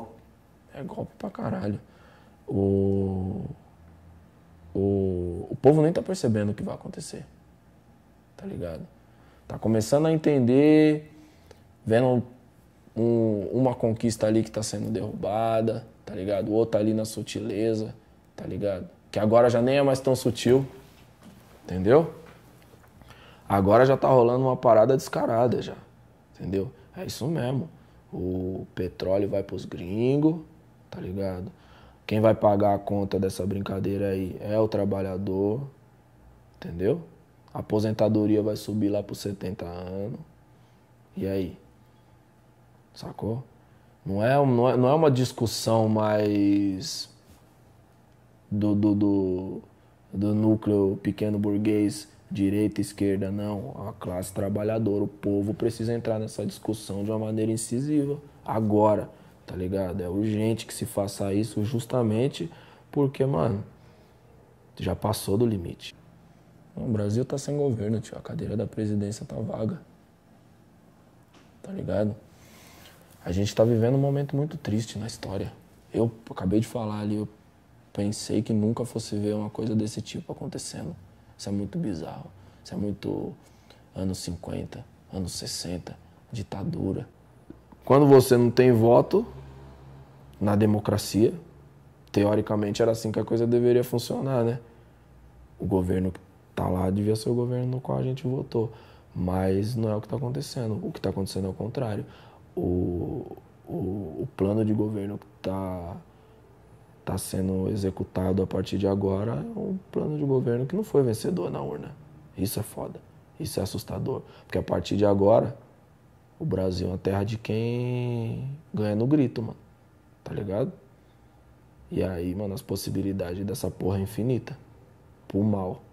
golpe. É golpe pra caralho. O, o, o povo nem tá percebendo o que vai acontecer. Tá ligado? Tá começando a entender, vendo um, uma conquista ali que tá sendo derrubada, tá ligado? O outro ali na sutileza, tá ligado? Que agora já nem é mais tão sutil. Entendeu? Agora já tá rolando uma parada descarada já. Entendeu? É isso mesmo. O petróleo vai pros gringos, tá ligado? Quem vai pagar a conta dessa brincadeira aí é o trabalhador, entendeu? A aposentadoria vai subir lá pros 70 anos. E aí? Sacou? Não é, não é, não é uma discussão mais do, do, do, do núcleo pequeno burguês direita, esquerda, não. A classe trabalhadora, o povo precisa entrar nessa discussão de uma maneira incisiva, agora, tá ligado? É urgente que se faça isso justamente porque, mano, já passou do limite. O Brasil tá sem governo, tio. A cadeira da presidência tá vaga. Tá ligado? A gente tá vivendo um momento muito triste na história. Eu acabei de falar ali, eu pensei que nunca fosse ver uma coisa desse tipo acontecendo. Isso é muito bizarro. Isso é muito anos 50, anos 60, ditadura. Quando você não tem voto na democracia, teoricamente era assim que a coisa deveria funcionar, né? O governo que tá lá devia ser o governo no qual a gente votou. Mas não é o que está acontecendo. O que está acontecendo é o contrário. O, o, o plano de governo que está está sendo executado a partir de agora é um plano de governo que não foi vencedor na urna. Isso é foda. Isso é assustador. Porque a partir de agora, o Brasil é uma terra de quem ganha no grito, mano. Tá ligado? E aí, mano, as possibilidades dessa porra é infinita. Pro mal.